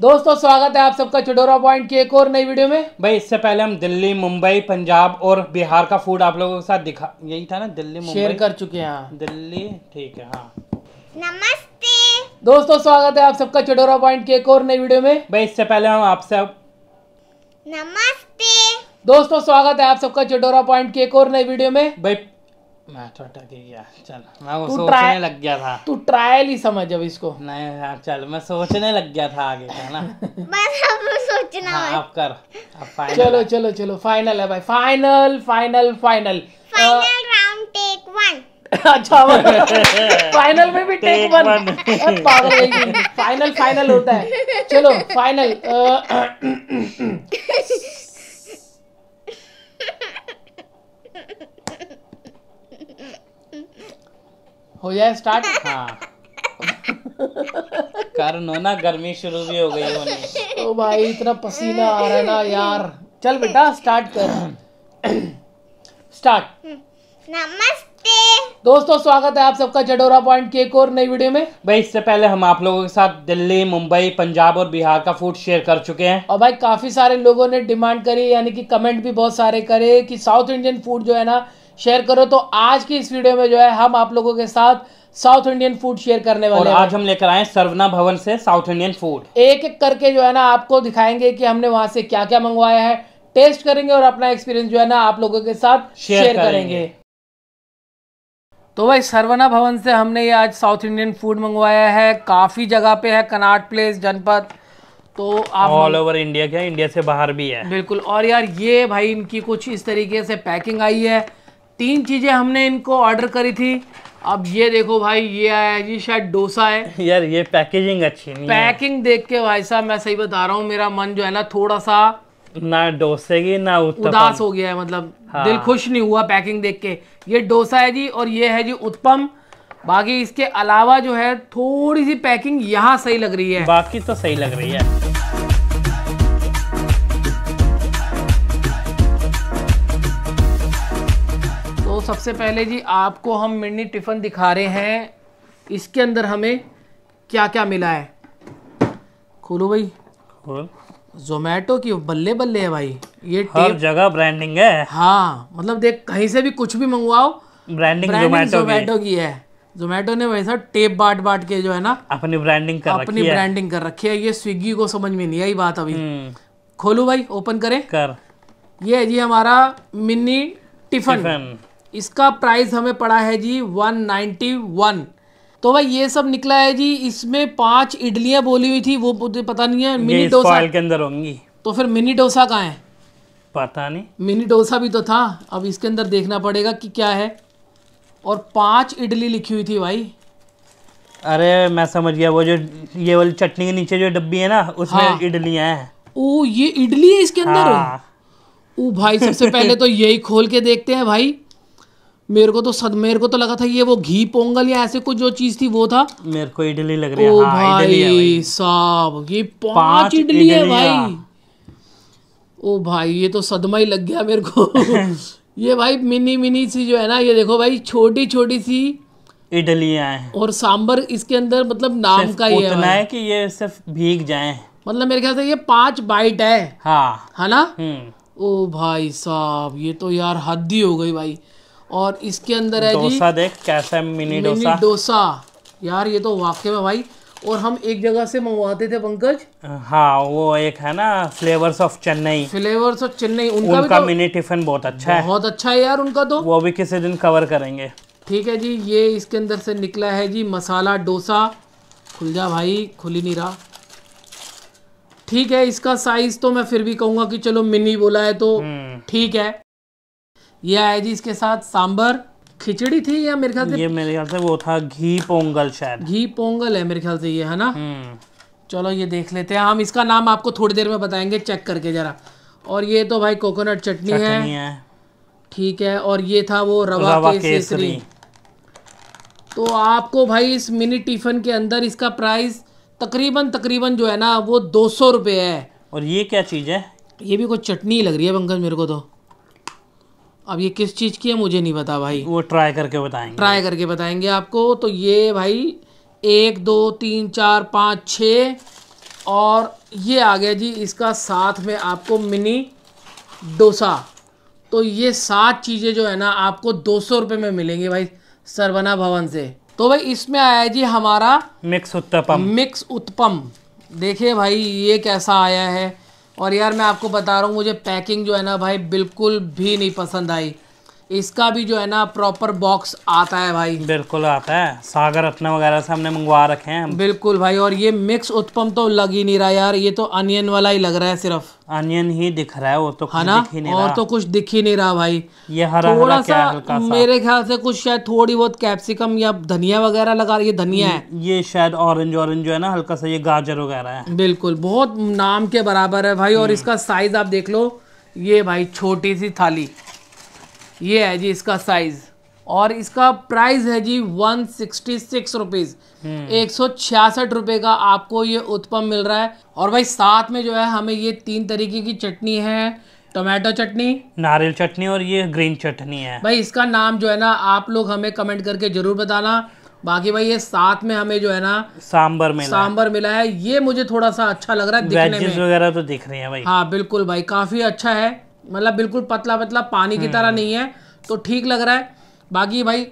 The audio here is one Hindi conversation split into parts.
दोस्तों स्वागत है आप सबका चटोरा पॉइंट की एक और नई वीडियो में भाई इससे पहले हम दिल्ली मुंबई पंजाब और बिहार का फूड आप लोगों के साथ दिखा यही था ना दिल्ली मुंबई शेयर कर चुके हैं हाँ। दिल्ली ठीक है हाँ नमस्ते दोस्तों स्वागत है आप सबका चटोरा पॉइंट की एक और नई वीडियो में भाई इससे पहले हम आपसे नमस्ते दोस्तों स्वागत है आप सबका चटोरा पॉइंट की एक और नई वीडियो में भाई तो तू ट्रायल ही समझ अब इसको नहीं यार चल मैं सोचने लग गया था आगे है ना तो सोचना हाँ, अब कर अब फाइनल चलो चलो चलो फाइनल है भाई फाइनल फाइनल फाइनल फाइनल अच्छा फाइनल में भी टेक वन पागल फाइनल फाइनल होता है चलो फाइनल जाए स्टार्ट हाँ कर नो ना गर्मी शुरू भी हो गई होने ओ भाई इतना पसीना आ रहा है ना यार चल बेटा स्टार्ट कर स्टार्ट नमस्ते दोस्तों स्वागत है आप सबका जडोरा पॉइंट के एक और नई वीडियो में भाई इससे पहले हम आप लोगों के साथ दिल्ली मुंबई पंजाब और बिहार का फूड शेयर कर चुके हैं और भाई काफी सारे लोगों ने डिमांड करी यानी कि कमेंट भी बहुत सारे करे कि साउथ इंडियन फूड जो है ना शेयर करो तो आज की इस वीडियो में जो है हम आप लोगों के साथ साउथ इंडियन फूड शेयर करने वाले और आज हम लेकर आए सर्वना भवन से साउथ इंडियन फूड एक एक करके जो है ना आपको दिखाएंगे कि हमने वहां से क्या क्या मंगवाया है टेस्ट करेंगे और अपना एक्सपीरियंस जो है ना आप लोगों के साथ शेयर, करेंगे।, करेंगे तो भाई सर्वना भवन से हमने ये आज साउथ इंडियन फूड मंगवाया है काफ़ी जगह पे है कनाट प्लेस जनपद तो आप ऑल ओवर इंडिया के इंडिया से बाहर भी है बिल्कुल और यार ये भाई इनकी कुछ इस तरीके से पैकिंग आई है तीन चीज़ें हमने इनको ऑर्डर करी थी अब ये देखो भाई ये आया जी शायद डोसा है यार ये पैकेजिंग अच्छी नहीं पैकिंग देख के भाई साहब मैं सही बता रहा हूँ मेरा मन जो है ना थोड़ा सा ना डोसे की ना उदास हो गया है मतलब हाँ। दिल खुश नहीं हुआ पैकिंग देख के ये डोसा है जी और ये है जी उत्पम बाकी इसके अलावा जो है थोड़ी सी पैकिंग यहाँ सही लग रही है बाकी तो सही लग रही है सबसे पहले जी आपको हम मिनी टिफ़न दिखा रहे हैं इसके अंदर हमें क्या क्या मिला है खोलो भाई जोमेटो की बल्ले बल्ले है भाई ये हर जगह ब्रांडिंग है हाँ मतलब देख कहीं से भी कुछ भी मंगवाओ ब्रांडिंग जोमेटो की है जोमेटो ने वैसा टेप बाट बाट के जो है ना अपनी ब्रांडिंग कर अपनी ब्रांडिंग कर रखी है ये स्विगी को समझ में नहीं आई बात अभी हम्म। खोलू भाई ओपन करें कर ये जी हमारा मिनी टिफन, टिफन। इसका प्राइस हमें पड़ा है जी 191 तो भाई ये सब निकला है जी इसमें पांच इडलियां बोली हुई थी वो पता नहीं है मिनी डोसा के अंदर होंगी तो फिर मिनी डोसा कहाँ है पता नहीं मिनी डोसा भी तो था अब इसके अंदर देखना पड़ेगा कि क्या है और पांच इडली लिखी हुई थी भाई अरे मैं समझ गया वो जो ये वाली चटनी के नीचे जो डब्बी है ना उसमें हाँ। इडलियां हैं ओ ये इडली है इसके अंदर हाँ। ओ भाई सबसे पहले तो यही खोल के देखते हैं भाई मेरे को तो सद मेरे को तो लगा था ये वो घी पोंगल या ऐसे कुछ जो चीज थी वो था मेरे को इडली लग रही है, हाँ, भाई, साहब ये पांच इडली है भाई ओ भाई ये तो सदमा ही लग गया मेरे को ये भाई मिनी मिनी सी जो है ना ये देखो भाई छोटी छोटी सी इडलियां हैं और सांबर इसके अंदर मतलब नाम का ही है, है कि ये सिर्फ भीग जाए मतलब मेरे ख्याल से ये पांच बाइट है हाँ है ना हम्म। ओ भाई साहब ये तो यार हद ही हो गई भाई और इसके अंदर है जी डोसा देख कैसा मिनी डोसा डोसा यार ये तो वाकई में भाई और हम एक जगह से मंगवाते थे पंकज हाँ वो एक है ना flavours of Chennai flavours of Chennai उनका, उनका तो मिनी टिफिन बहुत अच्छा है बहुत अच्छा है यार उनका तो वो भी किसी दिन कवर करेंगे ठीक है जी ये इसके अंदर से निकला है जी मसाला डोसा खुल जा भाई खुल ही नहीं रहा ठीक है इसका साइज तो मैं फिर भी कहूंगा कि चलो मिनी बोला है तो हम्म। ठीक है ये आया जी इसके साथ सांबर खिचड़ी थी या मेरे ख्याल से ये मेरे ख्याल से वो था घी पोंगल शायद घी पोंगल है मेरे ख्याल से ये है ना हम्म। चलो ये देख लेते हैं हम इसका नाम आपको थोड़ी देर में बताएंगे चेक करके ज़रा और ये तो भाई कोकोनट चटनी है ठीक है और ये था वो रवा, रवा केसरी तो आपको भाई इस मिनी टिफिन के अंदर इसका प्राइस तकरीबन तकरीबन जो है ना वो दो सौ रुपये है और ये क्या चीज़ है ये भी कोई चटनी लग रही है पंकज मेरे को तो अब ये किस चीज़ की है मुझे नहीं पता भाई वो ट्राई करके बताएंगे ट्राई करके बताएंगे आपको तो ये भाई एक दो तीन चार पाँच छ और ये आ गया जी इसका साथ में आपको मिनी डोसा तो ये सात चीज़ें जो है ना आपको दो सौ रुपये में मिलेंगी भाई सरवना भवन से तो भाई इसमें आया जी हमारा मिक्स उत्तपम मिक्स उत्पम देखिए भाई ये कैसा आया है और यार मैं आपको बता रहा हूँ मुझे पैकिंग जो है ना भाई बिल्कुल भी नहीं पसंद आई इसका भी जो है ना प्रॉपर बॉक्स आता है भाई बिल्कुल आता है सागर रत्न वगैरह से हमने मंगवा रखे हैं बिल्कुल भाई और ये मिक्स उत्पम तो लग ही नहीं रहा यार ये तो अनियन वाला ही लग रहा है सिर्फ अनियन ही दिख रहा है वो तो है ना नहीं और तो कुछ दिख ही नहीं रहा भाई ये हरा थोड़ा सा मेरे ख्याल से कुछ शायद थोड़ी बहुत कैप्सिकम या धनिया वगैरह लगा रही है धनिया है ये शायद ऑरेंज ऑरेंज जो है ना हल्का सा ये गाजर वगैरह है बिल्कुल बहुत नाम के बराबर है भाई और हम्म। इसका साइज आप देख लो ये भाई छोटी सी थाली ये है जी इसका साइज और इसका प्राइस है जी वन सिक्सटी सिक्स रुपीज एक सौ छियासठ रुपये का आपको ये उत्पम मिल रहा है और भाई साथ में जो है हमें ये तीन तरीके की चटनी है टोमेटो चटनी नारियल चटनी और ये ग्रीन चटनी है भाई इसका नाम जो है ना आप लोग हमें कमेंट करके जरूर बताना बाकी भाई ये साथ में हमें जो है ना सांबर मिला सांबर मिला है ये मुझे थोड़ा सा अच्छा लग रहा है दिखने में वगैरह तो दिख रही है भाई हाँ बिल्कुल भाई काफी अच्छा है मतलब बिल्कुल पतला पतला पानी की तरह हम्म। नहीं है तो ठीक लग रहा है बाकी भाई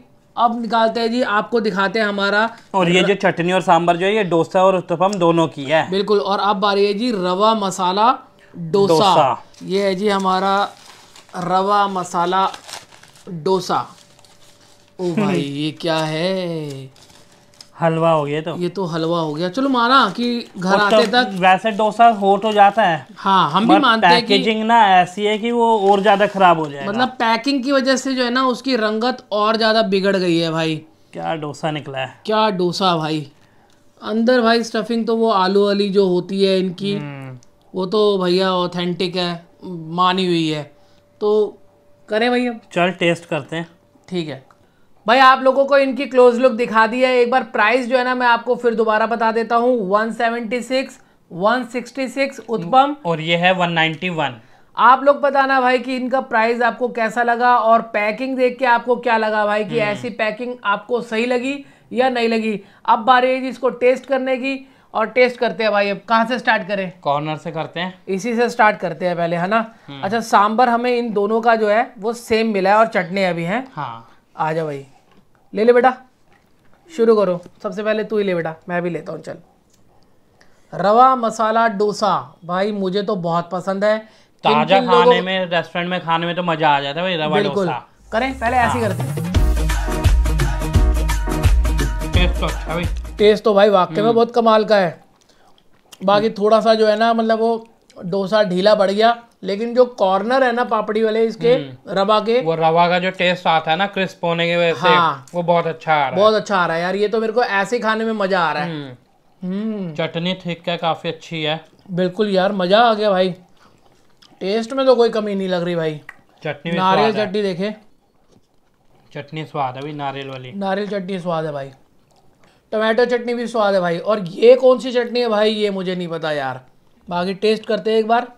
अब निकालते हैं जी आपको दिखाते हैं हमारा और ये जो चटनी और सांबर जो है ये डोसा और उत्तपम दोनों की है बिल्कुल और अब आ रही है जी रवा मसाला डोसा ये है जी हमारा रवा मसाला डोसा ओ हम्म। भाई ये क्या है हलवा हो गया तो ये तो हलवा हो गया चलो माना कि घर तो आते तक वैसे डोसा होट हो जाता है हाँ हम भी मानते हैं पैकेजिंग ना ऐसी है कि वो और ज्यादा खराब हो जाए मतलब पैकिंग की वजह से जो है ना उसकी रंगत और ज्यादा बिगड़ गई है भाई क्या डोसा निकला है क्या डोसा भाई अंदर भाई स्टफिंग तो वो आलू वाली जो होती है इनकी हम्म। वो तो भैया ऑथेंटिक है मानी हुई है तो करें भैया चल टेस्ट करते हैं ठीक है भाई आप लोगों को इनकी क्लोज लुक दिखा दी है एक बार प्राइस जो है ना मैं आपको फिर दोबारा बता देता हूँ 176 166 उत्पम और ये है 191 आप लोग बताना भाई कि इनका प्राइस आपको कैसा लगा और पैकिंग देख के आपको क्या लगा भाई कि हम्म। ऐसी पैकिंग आपको सही लगी या नहीं लगी अब बारी है इसको टेस्ट करने की और टेस्ट करते हैं भाई अब कहाँ से स्टार्ट करें कॉर्नर से करते हैं इसी से स्टार्ट करते हैं पहले है ना हम्म। अच्छा सांबर हमें इन दोनों का जो है वो सेम मिला है और चटनी अभी है हाँ आ जाओ भाई ले ले बेटा शुरू करो सबसे पहले तू ही ले बेटा मैं भी लेता हूँ चल रवा मसाला डोसा भाई मुझे तो बहुत पसंद है ताजा खाने में रेस्टोरेंट में खाने में तो मजा आ जाता है भाई रवा डोसा करें पहले ऐसे हाँ। करते हैं टेस्ट तो अच्छा भाई टेस्ट तो भाई वाकई में हम्म। बहुत कमाल का है बाकी हम्म। थोड़ा सा जो है ना मतलब वो डोसा ढीला बढ़ गया लेकिन जो कॉर्नर है ना पापड़ी वाले इसके हम्म। रवा के वो रवा का जो टेस्ट आता है ना क्रिस्प होने के वजह से हाँ, वो बहुत अच्छा आ रहा है बहुत अच्छा आ रहा है यार ये तो मेरे को ऐसे खाने में मजा आ रहा है हम्म। हम्म। चटनी ठीक है काफी अच्छी है बिल्कुल यार मजा आ गया भाई टेस्ट में तो कोई कमी नहीं लग रही भाई चटनी नारियल चटनी देखे चटनी स्वाद है नारियल वाली नारियल चटनी स्वाद है भाई टमाटो चटनी भी स्वाद है भाई और ये कौन सी चटनी है भाई ये मुझे नहीं पता यार बाकी टेस्ट करते हैं एक बार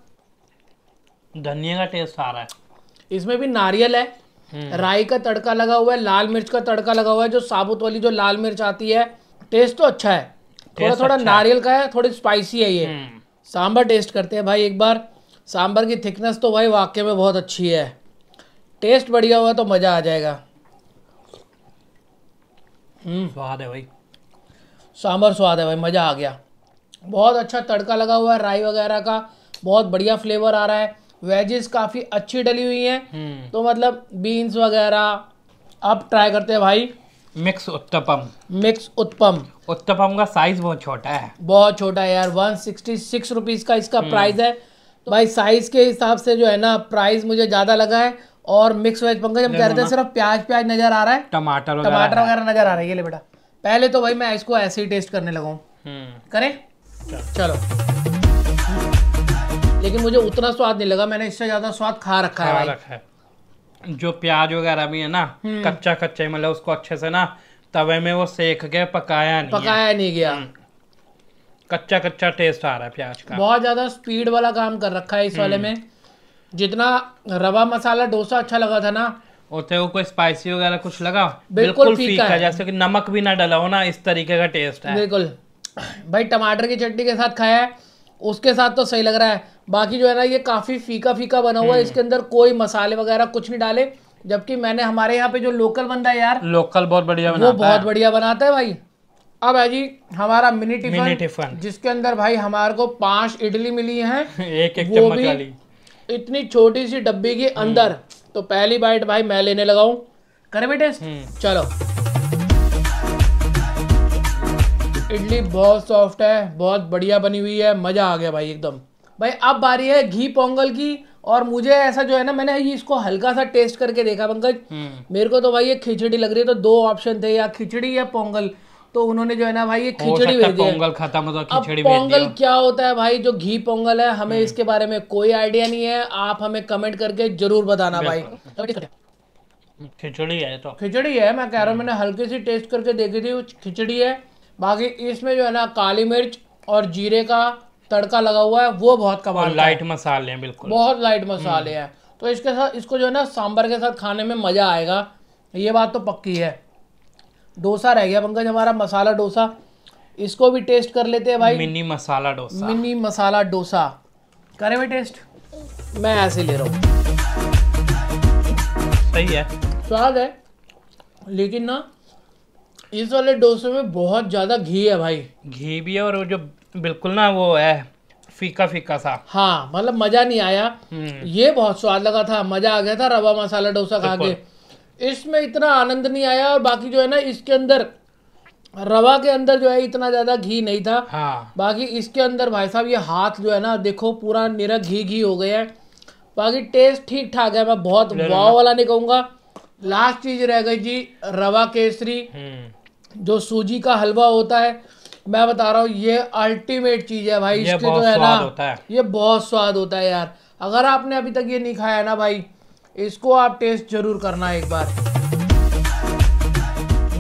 धनिया का टेस्ट आ रहा है इसमें भी नारियल है हम्म। राई का तड़का लगा हुआ है लाल मिर्च का तड़का लगा हुआ है जो साबुत वाली जो लाल मिर्च आती है टेस्ट तो अच्छा है थोड़ा थोड़ा अच्छा नारियल का है थोड़ी स्पाइसी है ये हम्म। सांबर टेस्ट करते हैं भाई एक बार सांबर की थिकनेस तो भाई वाक्य में बहुत अच्छी है टेस्ट बढ़िया हुआ तो मज़ा आ जाएगा हम्म। स्वाद है भाई सांबर स्वाद है भाई मज़ा आ गया बहुत अच्छा तड़का लगा हुआ है राई वगैरह का बहुत बढ़िया फ्लेवर आ रहा है वेजेस काफ़ी अच्छी डली हुई हैं हम्म। तो मतलब बीन्स वगैरह अब ट्राई करते हैं भाई मिक्स उत्तपम मिक्स उत्तपम उत्तपम का साइज बहुत छोटा है बहुत छोटा है यार वन सिक्सटी सिक्स रुपीज़ का इसका प्राइस हम्म। है तो भाई साइज के हिसाब से जो है ना प्राइस मुझे ज़्यादा लगा है और मिक्स वेज पंकज हम कह रहे थे सिर्फ प्याज प्याज नज़र आ रहा है टमाटर टमाटर वगैरह नज़र आ रहा है ये ले बेटा पहले तो भाई मैं इसको ऐसे ही टेस्ट करने लगा हूँ हम्म। करें चलो लेकिन मुझे उतना स्वाद नहीं लगा मैंने इससे ज़्यादा स्वाद खा रखा खा है रखा है जो प्याज वगैरह भी है ना हम्म। कच्चा कच्चा मतलब उसको अच्छे से ना तवे में वो सेक के पकाया नहीं पकाया नहीं गया हम्म। कच्चा कच्चा टेस्ट आ रहा है प्याज का बहुत ज़्यादा स्पीड वाला काम कर रखा है इस वाले हम्म। में जितना रवा मसाला डोसा अच्छा लगा था ना होते हो कोई स्पाइसी वगैरह कुछ लगा बिल्कुल फीका है जैसे कि नमक भी ना डला हो ना इस तरीके का टेस्ट है बिल्कुल भाई टमाटर की चटनी के साथ खाया है उसके साथ तो सही लग रहा है बाकी जो है ना ये काफ़ी फीका फीका बना हुआ है हम्म। इसके अंदर कोई मसाले वगैरह कुछ नहीं डाले जबकि मैंने हमारे यहाँ पे जो लोकल बनता है यार लोकल बहुत बढ़िया बनाता वो बहुत बढ़िया बनाता है भाई अब है जी हमारा मिनी टिफिन मिनी टिफिन जिसके अंदर भाई हमारे को पांच इडली मिली है एक एक चम्मच वाली। इतनी छोटी सी डब्बी के हम्म। अंदर तो पहली बाइट भाई मैं लेने लगाऊं करें करे बेटे हम्म। चलो इडली बहुत सॉफ्ट है बहुत बढ़िया बनी हुई है मज़ा आ गया भाई एकदम भाई अब बारी है घी पोंगल की और मुझे ऐसा जो है ना मैंने ये इसको हल्का सा टेस्ट करके देखा पंकज हम्म। मेरे को तो भाई ये खिचड़ी लग रही है तो दो ऑप्शन थे या खिचड़ी या पोंगल तो उन्होंने जो है ना भाई ये तो खिचड़ी भेज पोंगल खाता मतलब खिचड़ी पोंगल क्या होता है भाई जो घी पोंगल है हमें हम्म। इसके बारे में कोई आइडिया नहीं है आप हमें कमेंट करके जरूर बताना भाई खिचड़ी है तो खिचड़ी है मैं कह रहा हूँ मैंने हल्की सी टेस्ट करके देखी थी खिचड़ी है बाकी इसमें जो है ना काली मिर्च और जीरे का तड़का लगा हुआ है वो बहुत कमाल लाइट मसाले हैं बिल्कुल बहुत लाइट हम्म। मसाले हैं तो इसके साथ इसको जो है ना सांभर के साथ खाने में मज़ा आएगा ये बात तो पक्की है डोसा रह गया पंकज हमारा मसाला डोसा इसको भी टेस्ट कर लेते हैं भाई मिनी मसाला डोसा मिनी मसाला डोसा करें भाई टेस्ट मैं ऐसे ले रहा हूँ सही है स्वाद है लेकिन ना इस वाले डोसे में बहुत ज़्यादा घी है भाई घी भी है और वो जो बिल्कुल ना वो है फीका फीका सा हाँ मतलब मज़ा नहीं आया हम्म। ये बहुत स्वाद लगा था मज़ा आ गया था रवा मसाला डोसा खा के इसमें इतना आनंद नहीं आया और बाकी जो है ना इसके अंदर रवा के अंदर जो है इतना ज्यादा घी नहीं था हाँ। बाकी इसके अंदर भाई साहब ये हाथ जो है ना देखो पूरा निरा घी घी हो गया है बाकी टेस्ट ठीक ठाक है मैं बहुत वाव वाला नहीं कहूंगा लास्ट चीज रह गई जी रवा केसरी हम्म। जो सूजी का हलवा होता है मैं बता रहा हूँ ये अल्टीमेट चीज़ है भाई इसके तो है ना है। ये बहुत स्वाद होता है यार अगर आपने अभी तक ये नहीं खाया ना भाई इसको आप टेस्ट जरूर करना एक बार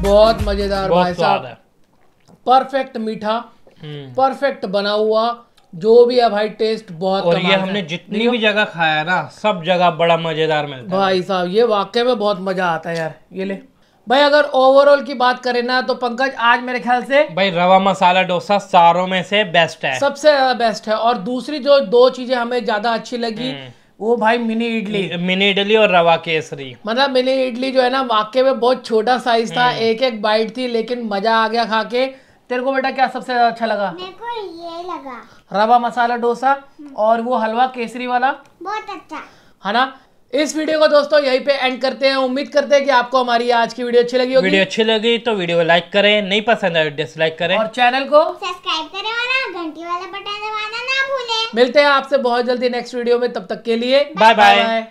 बहुत मज़ेदार भाई साहब परफेक्ट मीठा परफेक्ट हम्म। बना हुआ जो भी है भाई टेस्ट बहुत और ये हमने जितनी भी जगह खाया ना सब जगह बड़ा मज़ेदार मिलता है भाई साहब ये वाकई में बहुत मज़ा आता है यार ये ले भाई अगर ओवरऑल की बात करें ना तो पंकज आज मेरे ख्याल से भाई रवा मसाला डोसा सारों में से बेस्ट है सबसे ज्यादा बेस्ट है और दूसरी जो दो चीजें हमें ज्यादा अच्छी लगी हम्म। वो भाई मिनी इडली मिनी इडली और रवा केसरी मतलब मिनी इडली जो है ना वाकई में बहुत छोटा साइज था एक एक बाइट थी लेकिन मजा आ गया खा के तेरे को बेटा क्या सबसे ज्यादा अच्छा लगा मेरे को ये लगा रवा मसाला डोसा हम्म। और वो हलवा केसरी वाला बहुत अच्छा है ना इस वीडियो को दोस्तों यहीं पे एंड करते हैं उम्मीद करते हैं कि आपको हमारी आज की वीडियो अच्छी लगी होगी वीडियो अच्छी लगी तो वीडियो लाइक करें नहीं पसंद आए डिसलाइक तो करें और चैनल को सब्सक्राइब करें और हाँ, घंटी वाला बटन दबाना ना भूलें मिलते हैं आपसे बहुत जल्दी नेक्स्ट वीडियो में तब तक के लिए बाय बाय